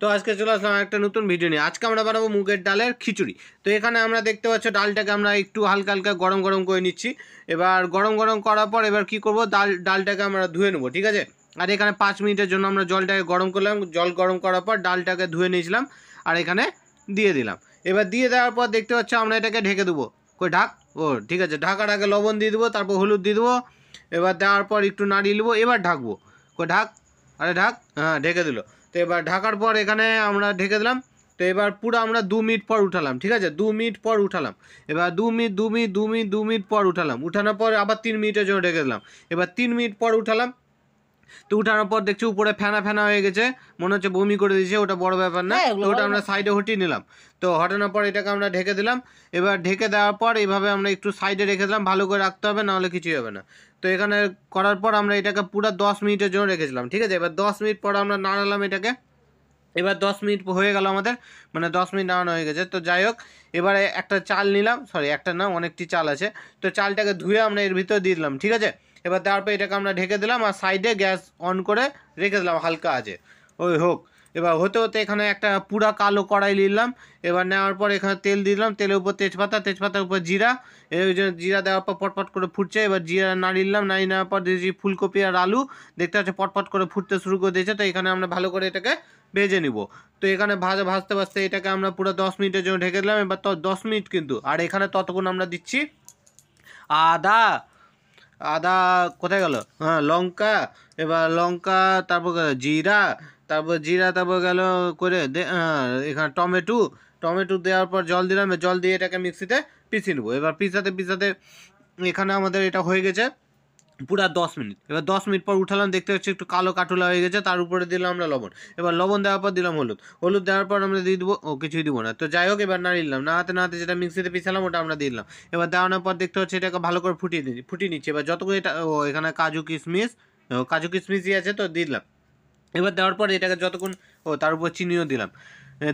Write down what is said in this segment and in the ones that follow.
তো আজকে চলে আসলাম একটা নতুন ভিডিও নিয়ে আজকে আমরা বানাবো মুগের ডালের খিচুড়ি তো এখানে আমরা দেখতে পাচ্ছ ডালটাকে আমরা একটু হালকা হালকা গরম গরম করে নিচ্ছি এবার গরম গরম করার পর এবার কি করব ডাল ডালটাকে আমরা ধুয়ে নেবো ঠিক আছে আর এখানে পাঁচ মিনিটের জন্য আমরা জলটাকে গরম করলাম জল গরম করার পর ডালটাকে ধুয়ে নিয়েছিলাম আর এখানে দিয়ে দিলাম এবার দিয়ে দেওয়ার পর দেখতে পাচ্ছ আমরা এটাকে ঢেকে দেবো কই ঢাক ও ঠিক আছে ঢাকার আগে লবণ দিয়ে দেবো তারপর হলুদ দিয়ে দেবো এবার দেওয়ার পর একটু নাড়িয়ে নেবো এবার ঢাকবো কই ঢাক আরে ঢাক হ্যাঁ ঢেকে দিলো তো এবার ঢাকার পর এখানে আমরা ঢেকে দিলাম তো এবার পুরো আমরা দু মিনিট পর উঠালাম ঠিক আছে দু মিনিট পর উঠালাম এবার দু মিনিট দু মিনিট দু মিনিট দু মিনিট পর উঠালাম উঠানোর পর আবার তিন মিনিটের জন্য ঢেকে দিলাম এবার তিন মিনিট পর উঠালাম তো উঠানোর পর দেখছি উপরে ফেনা ফেনা হয়ে গেছে মনে হচ্ছে বমি করে দিয়েছে ওটা বড় ব্যাপার না তো হ্যাঁ, ওটা আমরা সাইডে হটিয়ে নিলাম তো হটানোর পর এটাকে আমরা ঢেকে দিলাম এবার ঢেকে দেওয়ার পর এইভাবে আমরা একটু সাইডে রেখে দিলাম ভালো করে রাখতে হবে নাহলে কিছুই হবে না তো এখানে করার পর আমরা এটাকে পুরো দশ মিনিটের জন্য রেখেছিলাম ঠিক আছে এবার দশ মিনিট পর আমরা নাড়ালাম এটাকে এবার দশ মিনিট হয়ে গেল আমাদের মানে দশ মিনিট নাড়ানো হয়ে গেছে তো যাই হোক এবারে একটা চাল নিলাম সরি একটা না অনেকটি চাল আছে তো চালটাকে ধুয়ে আমরা এর ভিতরে দিয়ে দিলাম ঠিক আছে এবার তারপর এটাকে আমরা ঢেকে দিলাম আর সাইডে গ্যাস অন করে রেখে দিলাম হালকা আছে ওই হোক এবার হতে হতে এখানে একটা পুরা কালো কড়াই নিলাম এবার নেওয়ার পর এখানে তেল দিলাম তেলের উপর তেজপাতা তেজপাতার উপর জিরা জিরা দেওয়ার পর পটপট করে ফুটছে এবার জিরা নিলাম নাড়ি নেওয়ার পর দিয়েছি ফুলকপি আর আলু দেখতে পাচ্ছি পটপট করে ফুটতে শুরু করে দিয়েছে তো এখানে আমরা ভালো করে এটাকে ভেজে নিব তো এখানে ভাজা ভাজতে ভাজতে এটাকে আমরা পুরো দশ মিনিটের জন্য ঢেকে দিলাম এবার তো দশ মিনিট কিন্তু আর এখানে ততক্ষণ আমরা দিচ্ছি আদা আদা কোথায় গেল হ্যাঁ লঙ্কা এবার লঙ্কা তারপর জিরা তারপর জিরা তারপর গেল করে এখানে টমেটো টমেটো দেওয়ার পর জল দিলাম জল দিয়ে এটাকে মিক্সিতে পিছিয়ে নেবো এবার পিসাতে পিসাতে এখানে আমাদের এটা হয়ে গেছে পুরা দশ মিনিট এবার দশ মিনিট পর উঠালাম দেখতে পাচ্ছি একটু কালো কাটুলা হয়ে গেছে তার উপরে দিলাম আমরা লবণ এবার লবণ দেওয়ার পর দিলাম হলুদ হলুদ দেওয়ার পর আমরা দিয়ে দেবো ও কিছুই দিব না তো যাই হোক এবার না নিলাম না হাতে না হাতে যেটা মিক্সিতে পিছালাম ওটা আমরা দিলাম এবার দেওয়ানোর পর দেখতে হচ্ছে এটাকে ভালো করে ফুটিয়ে দিচ্ছি ফুটিয়ে নিচ্ছি এবার যতগুলো এটা ও এখানে কাজু কিশমিশ কাজু কিশমিশই আছে তো দিলাম এবার দেওয়ার পর এটাকে যতক্ষণ ও তার উপর চিনিও দিলাম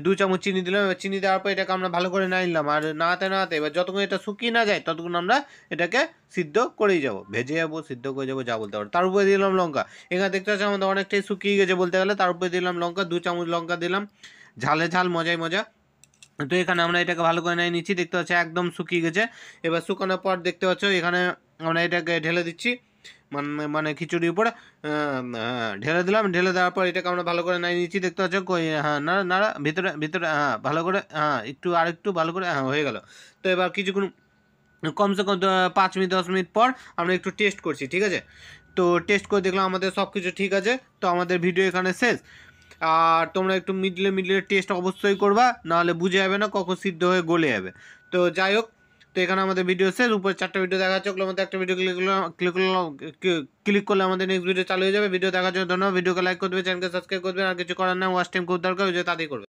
দু চামচ চিনি দিলাম এবার চিনি দেওয়ার পর এটাকে আমরা ভালো করে নাই নিলাম আর নাড়াতে নাড়াতে এবার যতক্ষণ এটা শুকিয়ে না যায় ততক্ষণ আমরা এটাকে সিদ্ধ করেই যাব ভেজে যাবো সিদ্ধ করে যাবো যা বলতে পারো তার উপরে দিলাম লঙ্কা এখানে দেখতে পাচ্ছি আমাদের অনেকটাই শুকিয়ে গেছে বলতে গেলে তার উপরে দিলাম লঙ্কা দু চামচ লঙ্কা দিলাম ঝালে ঝাল মজাই মজা তো এখানে আমরা এটাকে ভালো করে নিয়ে নিচ্ছি দেখতে পাচ্ছি একদম শুকিয়ে গেছে এবার শুকানোর পর দেখতে পাচ্ছ এখানে আমরা এটাকে ঢেলে দিচ্ছি মানে মানে খিচুড়ির উপরে ঢেলে দিলাম ঢেলে দেওয়ার পর এটাকে আমরা ভালো করে নাই নিচ্ছি দেখতে পাচ্ছ হ্যাঁ নাড়া নাড়া ভিতরে ভিতরে হ্যাঁ ভালো করে হ্যাঁ একটু আর একটু ভালো করে হ্যাঁ হয়ে গেল তো এবার কিছুক্ষণ কমসে কম পাঁচ মিনিট দশ মিনিট পর আমরা একটু টেস্ট করছি ঠিক আছে তো টেস্ট করে দেখলাম আমাদের সব কিছু ঠিক আছে তো আমাদের ভিডিও এখানে শেষ আর তোমরা একটু মিডলে মিডলে টেস্ট অবশ্যই করবা নাহলে বুঝে যাবে না কখন সিদ্ধ হয়ে গলে যাবে তো যাই হোক তো এখানে আমাদের ভিডিও শেষ উপরে চারটা ভিডিও দেখা যাচ্ছে ওগুলোর মধ্যে একটা ভিডিও ক্লিক করলাম ক্লিক করলাম ক্লিক করলে আমাদের নেক্সট ভিডিও চালু হয়ে যাবে ভিডিও দেখার জন্য ধন্যবাদ ভিডিওকে লাইক করবে চ্যানেলকে সাবস্ক্রাইব করবে আর কিছু করার নাই ওয়াচ টাইম খুব দরকার ভিডিও তাতেই করবে